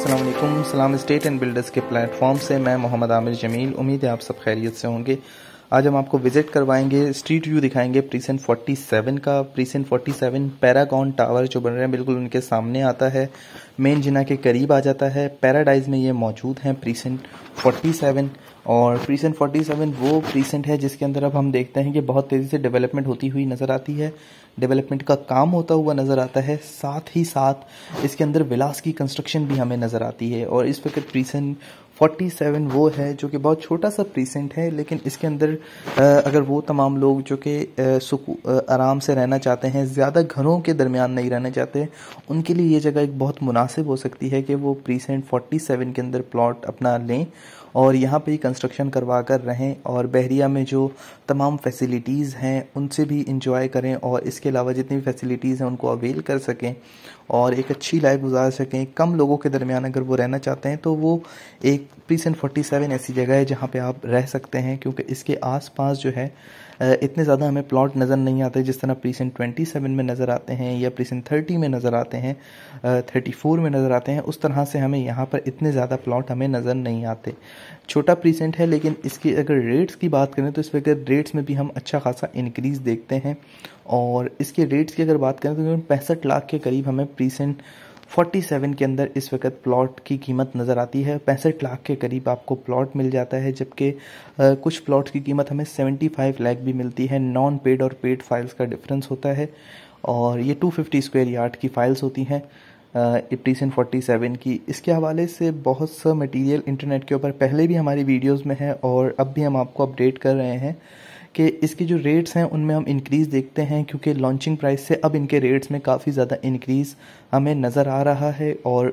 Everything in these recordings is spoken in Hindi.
असलम सलाम स्टेट एंड बिल्डर्स के प्लेटफॉर्म से मैं मोहम्मद आमिर जमील उम्मीद है आप सब खैरियत से होंगे आज हम आपको विजिट करवाएंगे स्ट्रीट व्यू दिखाएंगे प्रीसन 47 का प्रीसन 47 पैरागॉन टावर जो बन रहे हैं बिल्कुल उनके सामने आता है मेन जिना के करीब आ जाता है पैराडाइज में ये मौजूद हैं प्रीसन 47 और प्रीसेंट 47 वो प्रीसेंट है जिसके अंदर अब हम देखते हैं कि बहुत तेज़ी से डेवलपमेंट होती हुई नज़र आती है डेवलपमेंट का काम होता हुआ नज़र आता है साथ ही साथ इसके अंदर विलास की कंस्ट्रक्शन भी हमें नज़र आती है और इस वक्त प्रीसेंट 47 वो है जो कि बहुत छोटा सा प्रीसेंट है लेकिन इसके अंदर अगर वो तमाम लोग जो कि आराम से रहना चाहते हैं ज़्यादा घरों के दरमियान नहीं रहना चाहते उनके लिए ये जगह एक बहुत मुनासिब हो सकती है कि वो प्रीसेंट 47 के अंदर प्लॉट अपना लें और यहाँ पे ही कंस्ट्रक्शन करवा कर रहें और बहरिया में जो तमाम फैसिलिटीज़ हैं उनसे भी इंजॉय करें और इसके अलावा जितनी भी फैसिलिटीज़ हैं उनको अवेल कर सकें और एक अच्छी लाइफ गुजार सकें कम लोगों के दरमियान अगर वो रहना चाहते हैं तो वो एक प्रीसेंट फोर्टी सेवन ऐसी जगह है जहाँ पर आप रह सकते हैं क्योंकि इसके पास जो है इतने ज़्यादा हमें प्लॉट नज़र नहीं आते जिस तरह प्रीसेंट ट्वेंटी सेवन में नज़र आते हैं या प्रीसेंट थर्टी में नज़र आते हैं थर्टी फोर में नज़र आते हैं उस तरह से हमें यहाँ पर इतने ज़्यादा प्लॉट हमें नज़र नहीं आते छोटा प्रीसेंट है लेकिन इसकी अगर रेट्स की बात करें तो इस वक्त रेट्स में भी हम अच्छा खासा इंक्रीज़ देखते हैं और इसके रेट्स की अगर बात करें तो पैंसठ लाख के करीब हमें प्रीसेंट 47 के अंदर इस वक्त प्लॉट की कीमत नज़र आती है पैंसठ लाख के करीब आपको प्लॉट मिल जाता है जबकि कुछ प्लॉट की कीमत हमें 75 लाख भी मिलती है नॉन पेड और पेड फाइल्स का डिफरेंस होता है और ये 250 स्क्वायर यार्ड की फाइल्स होती हैं इप्टीसन सेवन की इसके हवाले से बहुत सा मटेरियल इंटरनेट के ऊपर पहले भी हमारी वीडियोस में है और अब भी हम आपको अपडेट कर रहे हैं कि इसके जो रेट्स हैं उनमें हम इंक्रीज़ देखते हैं क्योंकि लॉन्चिंग प्राइस से अब इनके रेट्स में काफ़ी ज़्यादा इंक्रीज़ हमें नज़र आ रहा है और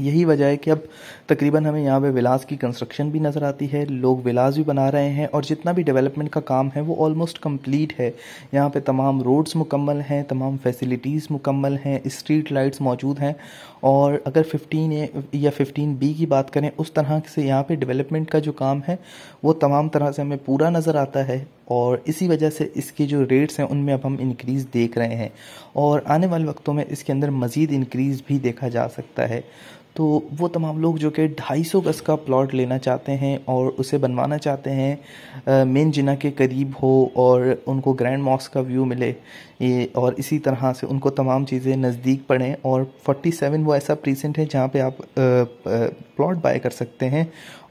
यही वजह है कि अब तकरीबन हमें यहाँ पे विलास की कंस्ट्रक्शन भी नज़र आती है लोग विलास भी बना रहे हैं और जितना भी डेवलपमेंट का काम है वो ऑलमोस्ट कंप्लीट है यहाँ पे तमाम रोड्स मुकम्मल हैं तमाम फैसिलिटीज़ मुकम्मल हैं स्ट्रीट लाइट्स मौजूद हैं और अगर 15 ए या 15 बी की बात करें उस तरह से यहाँ पर डेवलपमेंट का जो काम है वो तमाम तरह से हमें पूरा नज़र आता है और इसी वजह से इसके जो रेट्स हैं उनमें अब हम इंक्रीज़ देख रहे हैं और आने वाले वक्तों में इसके अंदर मज़ीद इंक्रीज़ भी देखा जा सकता है तो वो तमाम लोग जो कि ढाई सौ गज़ का प्लॉट लेना चाहते हैं और उसे बनवाना चाहते हैं मेन जिना के करीब हो और उनको ग्रैंड मॉक्स का व्यू मिले ये और इसी तरह से उनको तमाम चीज़ें नज़दीक पड़ें और 47 वो ऐसा प्रीसेंट है जहाँ पे आप आ, आ, प्लॉट बाय कर सकते हैं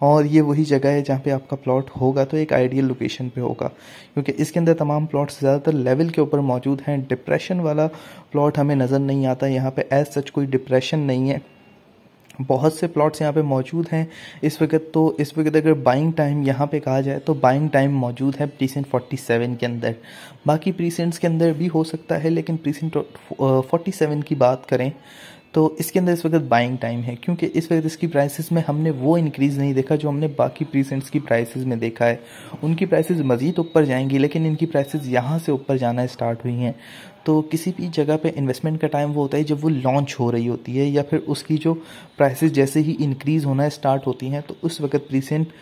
और ये वही जगह है जहाँ पे आपका प्लॉट होगा तो एक आइडियल लोकेशन पे होगा क्योंकि इसके अंदर तमाम प्लॉट्स ज़्यादातर लेवल के ऊपर मौजूद हैं डिप्रेशन वाला प्लॉट हमें नज़र नहीं आता यहाँ पर एज सच कोई डिप्रेशन नहीं है बहुत से प्लॉट्स यहाँ पे मौजूद हैं इस वक्त तो इस वक्त अगर बाइंग टाइम यहाँ पे कहा जाए तो बाइंग टाइम मौजूद है प्रीसेंट 47 के अंदर बाकी प्रीसेंट्स के अंदर भी हो सकता है लेकिन प्रीसेंट 47 की बात करें तो इसके अंदर इस वक्त बाइंग टाइम है क्योंकि इस वक्त इसकी प्राइसेस में हमने वो इंक्रीज़ नहीं देखा जो हमने बाकी प्रीसेंट्स की प्राइसेस में देखा है उनकी प्राइसेस मज़ीद ऊपर जाएंगी लेकिन इनकी प्राइसेस यहाँ से ऊपर जाना स्टार्ट हुई हैं तो किसी भी जगह पे इन्वेस्टमेंट का टाइम वो होता है जब वो लॉन्च हो रही होती है या फिर उसकी जो प्राइसेस जैसे ही इंक्रीज़ होना स्टार्ट होती हैं तो उस वक्त प्रीसेंट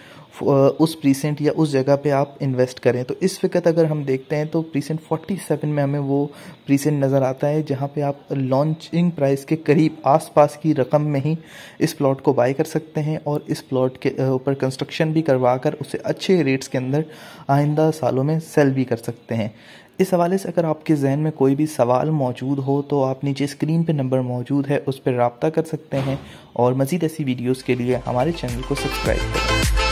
उस प्रीसेंट या उस जगह पे आप इन्वेस्ट करें तो इस वक्त अगर हम देखते हैं तो प्रीसेंट 47 में हमें वो प्रीसेंट नज़र आता है जहाँ पे आप लॉन्चिंग प्राइस के करीब आसपास की रकम में ही इस प्लॉट को बाई कर सकते हैं और इस प्लॉट के ऊपर कंस्ट्रक्शन भी करवा कर उसे अच्छे रेट्स के अंदर आइंदा सालों में सेल भी कर सकते हैं इस हवाले से अगर आपके जहन में कोई भी सवाल मौजूद हो तो आप नीचे स्क्रीन पे नंबर मौजूद है उस पर रबता कर सकते हैं और मज़ीद ऐसी वीडियोज़ के लिए हमारे चैनल को सब्सक्राइब करें